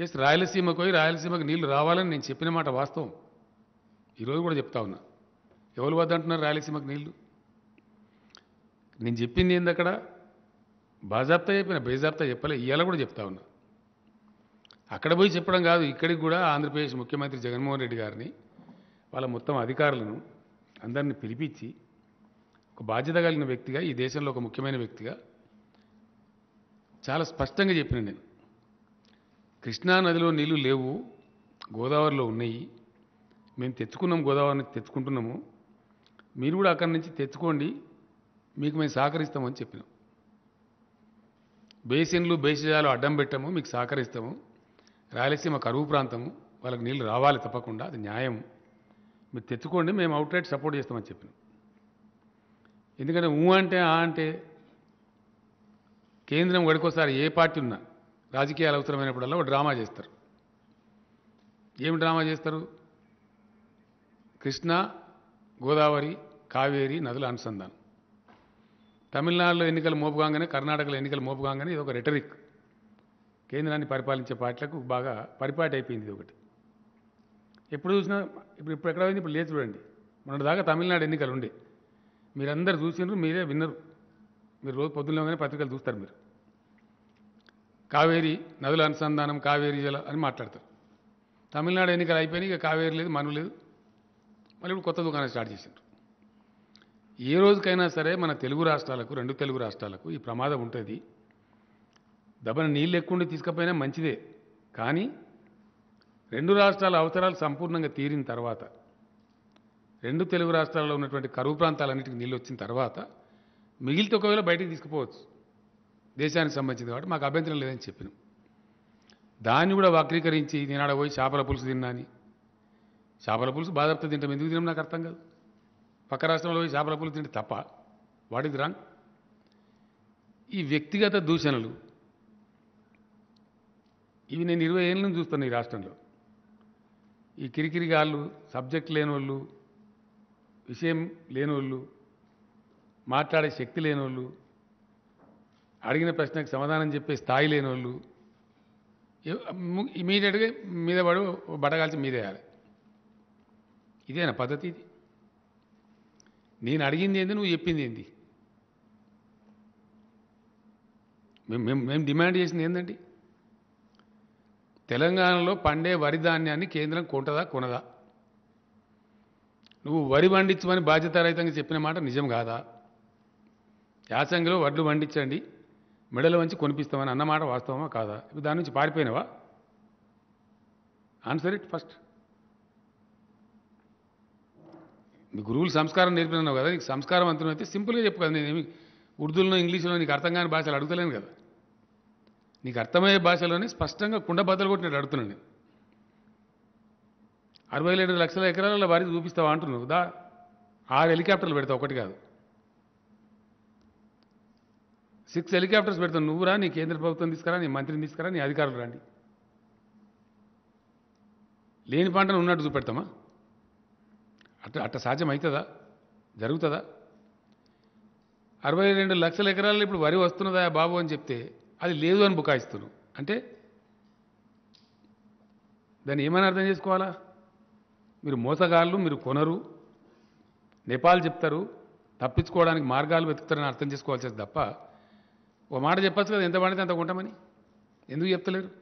just రాయలసీమకు పోయి రాయలసీమకు నీళ్ళు రావాలని నేను చెప్పిన మాట వాస్తవం ఈరోజు కూడా చెప్తా ఉన్నా ఎవరు వద్దంటున్నారు రాయలసీమకు నీళ్ళు నేను చెప్పింది ఏంది అక్కడ బాజాబ్తా చెప్పిన బేజాబ్తా చెప్పలే ఇవాళ కూడా చెప్తా ఉన్నా అక్కడ పోయి చెప్పడం కాదు ఇక్కడికి కూడా ఆంధ్రప్రదేశ్ ముఖ్యమంత్రి జగన్మోహన్ రెడ్డి గారిని వాళ్ళ మొత్తం అధికారులను అందరిని పిలిపించి ఒక బాధ్యత కలిగిన వ్యక్తిగా ఈ దేశంలో ఒక ముఖ్యమైన వ్యక్తిగా చాలా స్పష్టంగా చెప్పిన నేను కృష్ణానదిలో నీళ్లు లేవు గోదావరిలో ఉన్నాయి మేము తెచ్చుకున్నాం గోదావరిని తెచ్చుకుంటున్నాము మీరు కూడా అక్కడి నుంచి తెచ్చుకోండి మీకు మేము సహకరిస్తామని చెప్పినాం బేసిన్లు బేసిజాలు అడ్డం పెట్టాము మీకు సహకరిస్తాము రాయలసీమ కరువు ప్రాంతము వాళ్ళకి నీళ్ళు రావాలి తప్పకుండా అది న్యాయం మీరు తెచ్చుకోండి మేము అవుట్లైట్ సపోర్ట్ చేస్తామని చెప్పినాం ఎందుకంటే ఊ అంటే ఆ అంటే కేంద్రం గడికోసారి ఏ పార్టీ ఉన్నా రాజకీయాలు అవసరమైనప్పుడల్లా ఒక డ్రామా చేస్తారు ఏం డ్రామా చేస్తారు కృష్ణ గోదావరి కావేరి నదుల అనుసంధానం తమిళనాడులో ఎన్నికలు మోపుగానే కర్ణాటకలో ఎన్నికలు మోపుగానే ఇది ఒక రెటరిక్ కేంద్రాన్ని పరిపాలించే పార్టీలకు బాగా పరిపాటి అయిపోయింది ఇది ఒకటి ఎప్పుడు చూసినా ఇప్పుడు ఇప్పుడు ఎక్కడ ఇప్పుడు లేదు చూడండి మొన్నటి దాకా తమిళనాడు ఎన్నికలు ఉండే మీరందరూ చూసినారు మీరే విన్నరు మీరు రోజు పొద్దున్నగానే పత్రికలు చూస్తారు మీరు కావేరీ నదుల అనుసంధానం కావేరీ జల అని మాట్లాడతారు తమిళనాడు ఎన్నికలు అయిపోయినాయి ఇక కావేరీ లేదు మను లేదు మళ్ళీ ఇప్పుడు కొత్త దుకాణం స్టార్ట్ చేశారు ఏ రోజుకైనా సరే మన తెలుగు రాష్ట్రాలకు రెండు తెలుగు రాష్ట్రాలకు ఈ ప్రమాదం ఉంటుంది దబన నీళ్ళు ఎక్కువండి తీసుకపోయినా మంచిదే కానీ రెండు రాష్ట్రాల అవసరాలు సంపూర్ణంగా తీరిన తర్వాత రెండు తెలుగు రాష్ట్రాల్లో ఉన్నటువంటి కరువు ప్రాంతాలన్నింటికి నీళ్ళు వచ్చిన తర్వాత మిగిలితే ఒకవేళ బయటికి తీసుకుపోవచ్చు దేశానికి సంబంధించింది కాబట్టి మాకు అభ్యంతరం లేదని చెప్పినాం దాన్ని కూడా వక్రీకరించి నేనాడ పోయి చేపల పులుసు తిన్నాని చేపల పులుసు బాధపత తింటాం ఎందుకు తినడం నాకు అర్థం కాదు పక్క రాష్ట్రంలో పోయి చేపల పులుసు తింటే తప్ప వాడిది రాంగ్ ఈ వ్యక్తిగత దూషణలు ఇవి నేను ఇరవై ఏళ్ళ నుంచి చూస్తాను ఈ రాష్ట్రంలో ఈ కిరికిరిగాళ్ళు సబ్జెక్ట్ వాళ్ళు విషయం లేనివాళ్ళు మాట్లాడే శక్తి వాళ్ళు అడిగిన ప్రశ్నకు సమాధానం చెప్పే స్థాయి లేని వాళ్ళు ఇమీడియట్గా మీద పడు బట్టగాల్చి మీదేయాలి ఇదేనా పద్ధతి ఇది నేను అడిగింది ఏంది నువ్వు చెప్పింది ఏంది మేము మేము డిమాండ్ చేసింది ఏంటండి తెలంగాణలో పండే వరి ధాన్యాన్ని కేంద్రం కొంటదా కొనదా నువ్వు వరి పండించమని బాధ్యతారహితంగా చెప్పిన మాట నిజం కాదా యాసంగిలో వడ్లు పండించండి మెడల వంచి కొనిపిస్తామని అన్నమాట వాస్తవమా కాదా ఇప్పుడు దాని నుంచి పారిపోయినవా ఆన్సర్ ఇట్ ఫస్ట్ నీ గురువులు సంస్కారం నేర్పినావు కదా నీకు సంస్కారం అయితే సింపుల్గా చెప్పు కదా నేనేమి ఉర్దూలో ఇంగ్లీష్లో నీకు అర్థం కాని భాషలు అడుగుతలేను కదా నీకు అర్థమయ్యే భాషలోనే స్పష్టంగా కుండ బద్దలు కొట్టినట్టు అడుగుతున్నాను నేను అరవై ఏడు లక్షల ఎకరాలలో వారికి చూపిస్తావా అంటున్నావు దా ఆరు హెలికాప్టర్లు పెడతావు ఒకటి కాదు సిక్స్ హెలికాప్టర్స్ పెడతాను రా నీ కేంద్ర ప్రభుత్వం తీసుకురా నీ మంత్రిని తీసుకురా నీ అధికారులు రండి లేని పంటను ఉన్నట్టు చూపెడతామా అట్ట అట్ట సాధ్యం అవుతుందా జరుగుతుందా అరవై రెండు లక్షల ఎకరాలు ఇప్పుడు వరి వస్తున్నదా బాబు అని చెప్తే అది లేదు అని బుకాయిస్తును అంటే దాన్ని ఏమని అర్థం చేసుకోవాలా మీరు మోసగాళ్ళు మీరు కొనరు నేపాల్ చెప్తారు తప్పించుకోవడానికి మార్గాలు వెతుకుతారని అర్థం చేసుకోవాల్సి తప్ప ఓ మాట చెప్పచ్చు కదా ఎంత పడితే అంత కొంటామని ఎందుకు చెప్తలేరు